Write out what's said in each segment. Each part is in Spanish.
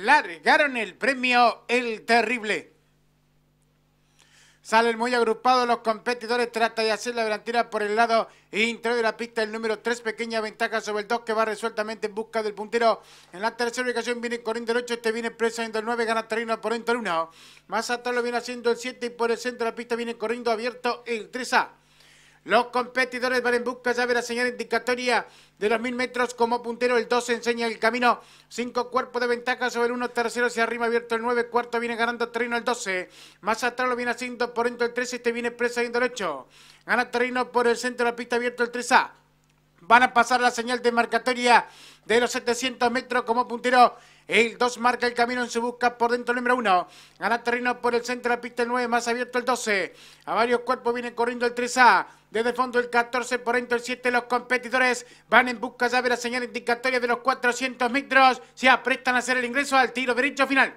largaron el premio El Terrible. Salen muy agrupados los competidores, trata de hacer la delantera por el lado interior de la pista, el número 3, pequeña ventaja sobre el 2 que va resueltamente en busca del puntero. En la tercera ubicación viene corriendo el 8, este viene en el 9, gana terreno por el 1. Más atrás lo viene haciendo el 7 y por el centro de la pista viene corriendo abierto el 3A. Los competidores van en busca ya de la señal indicatoria de los 1000 metros como puntero. El 12 enseña el camino. Cinco cuerpos de ventaja sobre el 1. Tercero hacia arriba abierto el 9. Cuarto viene ganando terreno el 12. Más atrás lo viene haciendo por dentro el 13. Este viene presa yendo el 8. Gana terreno por el centro de la pista abierto el 3A. Van a pasar la señal de marcatoria de los 700 metros como puntero el 2 marca el camino en su busca por dentro el número 1. Gana terreno por el centro de la pista el 9, más abierto el 12. A varios cuerpos viene corriendo el 3A. Desde el fondo el 14, por dentro el 7. Los competidores van en busca ya de la señal indicatoria de los 400 metros. Se aprestan a hacer el ingreso al tiro derecho final.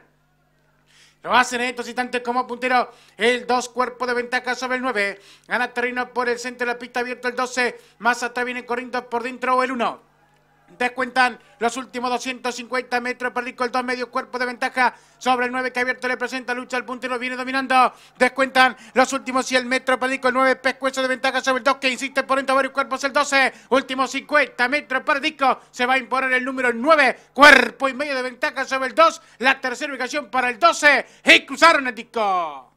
Lo hacen en estos instantes como puntero. El 2, cuerpo de ventaja sobre el 9. Gana terreno por el centro de la pista abierto el 12. Más atrás viene corriendo por dentro el 1. Descuentan los últimos 250 metros. Perdico el 2 medio cuerpo de ventaja sobre el 9 que abierto le presenta. Lucha al punto y lo viene dominando. Descuentan los últimos 100 metros. Perdico el 9 pescuezo de ventaja sobre el 2 que insiste por entre varios cuerpos. El 12, últimos 50 metros. Perdico se va a imponer el número 9. Cuerpo y medio de ventaja sobre el 2. La tercera ubicación para el 12. Y cruzaron el disco.